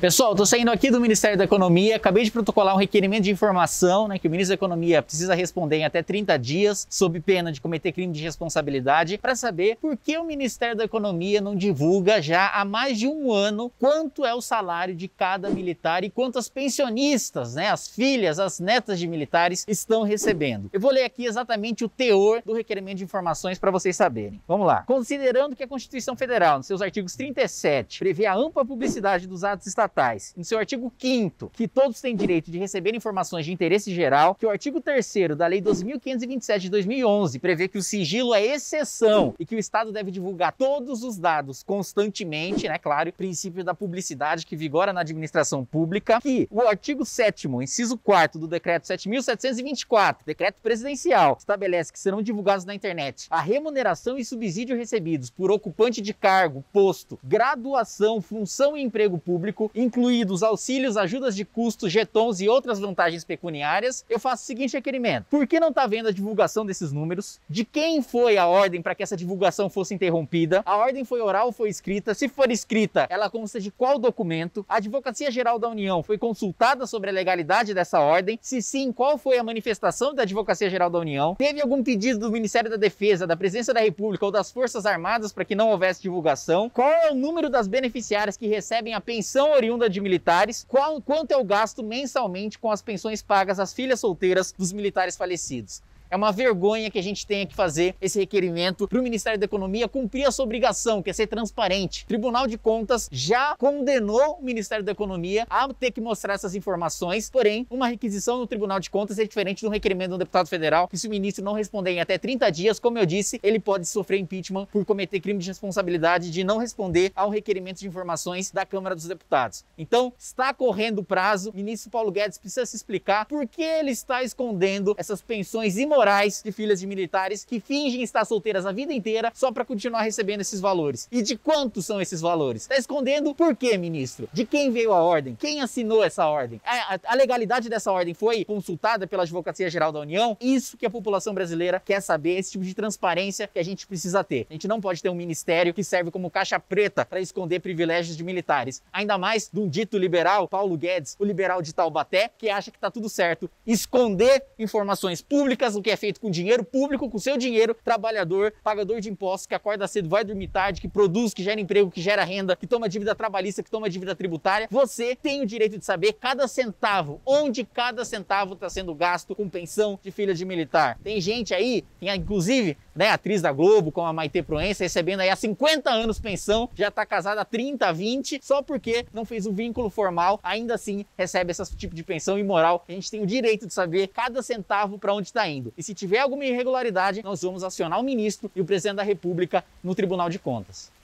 Pessoal, estou saindo aqui do Ministério da Economia, acabei de protocolar um requerimento de informação né, que o ministro da Economia precisa responder em até 30 dias, sob pena de cometer crime de responsabilidade, para saber por que o Ministério da Economia não divulga já há mais de um ano quanto é o salário de cada militar e quantas pensionistas, né, as filhas, as netas de militares estão recebendo. Eu vou ler aqui exatamente o teor do requerimento de informações para vocês saberem. Vamos lá. Considerando que a Constituição Federal, nos seus artigos 37, prevê a ampla publicidade dos atos estatais estatais, no seu artigo 5 que todos têm direito de receber informações de interesse geral, que o artigo 3 da Lei 2527 de 2011 prevê que o sigilo é exceção e que o Estado deve divulgar todos os dados constantemente, né, claro, princípio da publicidade que vigora na administração pública, que o artigo 7 inciso 4 do Decreto 7.724, Decreto Presidencial, estabelece que serão divulgados na internet a remuneração e subsídio recebidos por ocupante de cargo, posto, graduação, função e emprego público incluídos auxílios, ajudas de custos, jetons e outras vantagens pecuniárias, eu faço o seguinte requerimento. Por que não está vendo a divulgação desses números? De quem foi a ordem para que essa divulgação fosse interrompida? A ordem foi oral ou foi escrita? Se for escrita, ela consta de qual documento? A Advocacia Geral da União foi consultada sobre a legalidade dessa ordem? Se sim, qual foi a manifestação da Advocacia Geral da União? Teve algum pedido do Ministério da Defesa, da Presidência da República ou das Forças Armadas para que não houvesse divulgação? Qual é o número das beneficiárias que recebem a pensão original oriunda de militares, qual, quanto é o gasto mensalmente com as pensões pagas às filhas solteiras dos militares falecidos. É uma vergonha que a gente tenha que fazer esse requerimento para o Ministério da Economia cumprir a sua obrigação, que é ser transparente. O Tribunal de Contas já condenou o Ministério da Economia a ter que mostrar essas informações, porém, uma requisição do Tribunal de Contas é diferente de um requerimento de um deputado federal, que se o ministro não responder em até 30 dias, como eu disse, ele pode sofrer impeachment por cometer crime de responsabilidade de não responder ao requerimento de informações da Câmara dos Deputados. Então, está correndo o prazo, o ministro Paulo Guedes precisa se explicar por que ele está escondendo essas pensões imobiliárias de filhas de militares que fingem estar solteiras a vida inteira só para continuar recebendo esses valores. E de quantos são esses valores? Está escondendo por quê, ministro? De quem veio a ordem? Quem assinou essa ordem? A, a, a legalidade dessa ordem foi consultada pela Advocacia Geral da União? Isso que a população brasileira quer saber, esse tipo de transparência que a gente precisa ter. A gente não pode ter um ministério que serve como caixa preta para esconder privilégios de militares. Ainda mais de um dito liberal, Paulo Guedes, o liberal de Taubaté, que acha que está tudo certo. Esconder informações públicas, o que que é feito com dinheiro público, com seu dinheiro, trabalhador, pagador de impostos, que acorda cedo, vai dormir tarde, que produz, que gera emprego, que gera renda, que toma dívida trabalhista, que toma dívida tributária. Você tem o direito de saber cada centavo, onde cada centavo está sendo gasto com pensão de filha de militar. Tem gente aí, tem inclusive né, atriz da Globo, como a Maite Proença, recebendo aí há 50 anos pensão, já está casada há 30, 20, só porque não fez o um vínculo formal, ainda assim recebe esse tipo de pensão imoral. A gente tem o direito de saber cada centavo para onde está indo e se tiver alguma irregularidade, nós vamos acionar o ministro e o presidente da República no Tribunal de Contas.